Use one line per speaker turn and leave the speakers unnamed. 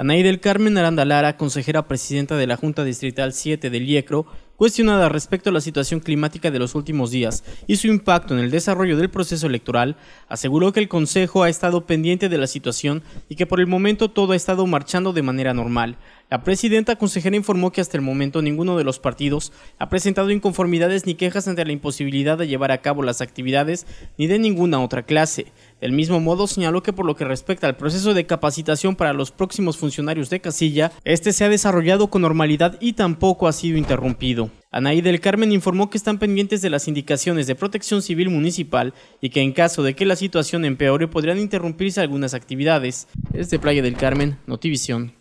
Anaí Carmen Aranda Lara, consejera presidenta de la Junta Distrital 7 del IECRO, cuestionada respecto a la situación climática de los últimos días y su impacto en el desarrollo del proceso electoral, aseguró que el Consejo ha estado pendiente de la situación y que por el momento todo ha estado marchando de manera normal. La presidenta consejera informó que hasta el momento ninguno de los partidos ha presentado inconformidades ni quejas ante la imposibilidad de llevar a cabo las actividades ni de ninguna otra clase. El mismo modo, señaló que por lo que respecta al proceso de capacitación para los próximos funcionarios de casilla, este se ha desarrollado con normalidad y tampoco ha sido interrumpido. Anaí del Carmen informó que están pendientes de las indicaciones de protección civil municipal y que en caso de que la situación empeore podrían interrumpirse algunas actividades. Desde Playa del Carmen, Notivisión.